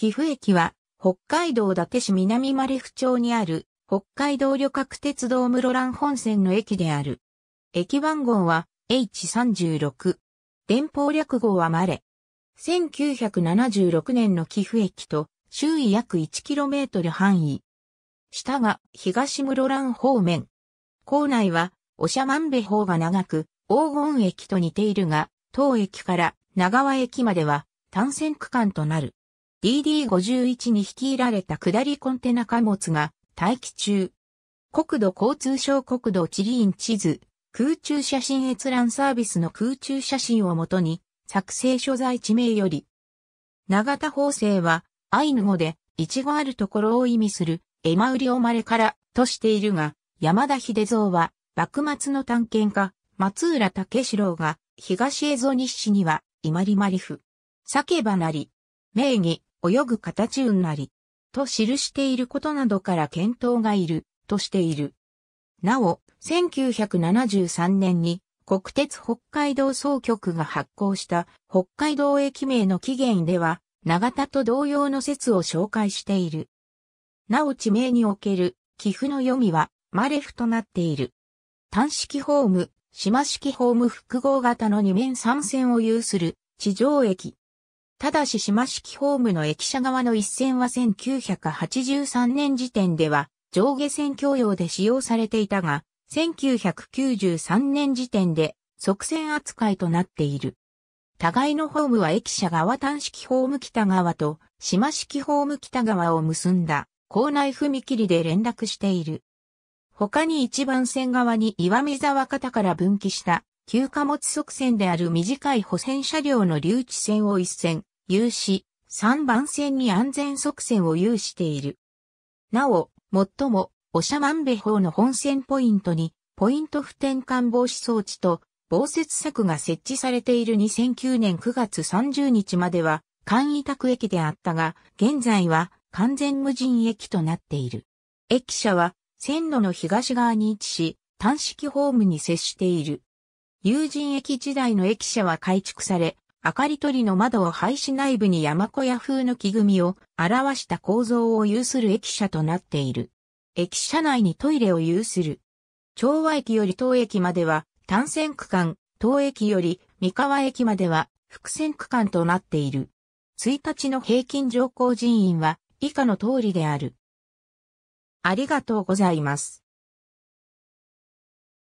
寄付駅は、北海道伊達市南丸府町にある、北海道旅客鉄道室蘭本線の駅である。駅番号は H36。電報略号はマレ。1976年の寄付駅と周囲約 1km 範囲。下が東室蘭方面。構内はおしゃまんべ方が長く黄金駅と似ているが、当駅から長和駅までは単線区間となる。DD51 に率いられた下りコンテナ貨物が待機中。国土交通省国土地理院地図、空中写真閲覧サービスの空中写真をもとに、作成所在地名より、長田法制は、アイヌ語で、いちごあるところを意味する、エマウリオマレから、としているが、山田秀蔵は、幕末の探検家、松浦武四郎が、東蝦夷日誌には、イマリマリフ。叫ばなり。名義、泳ぐ形うんなり、と記していることなどから検討がいる、としている。なお、1973年に国鉄北海道総局が発行した北海道駅名の起源では、長田と同様の説を紹介している。なお地名における寄付の読みはマレフとなっている。単式ホーム、島式ホーム複合型の2面3線を有する地上駅、ただし島式ホームの駅舎側の一線は1983年時点では上下線共用で使用されていたが、1993年時点で側線扱いとなっている。互いのホームは駅舎側端式ホーム北側と島式ホーム北側を結んだ校内踏切で連絡している。他に一番線側に岩見沢方から分岐した旧貨物側線である短い補線車両の留置線を一線、有し、3番線に安全側線を有している。なお、最も、おしゃまんべ方の本線ポイントに、ポイント不転換防止装置と、防雪柵が設置されている2009年9月30日までは、簡易宅駅であったが、現在は完全無人駅となっている。駅舎は、線路の東側に位置し、単式ホームに接している。有人駅時代の駅舎は改築され、明かり取りの窓を廃止内部に山小屋風の木組みを表した構造を有する駅舎となっている。駅舎内にトイレを有する。調和駅より東駅までは単線区間、東駅より三河駅までは複線区間となっている。1日の平均乗降人員は以下の通りである。ありがとうございます。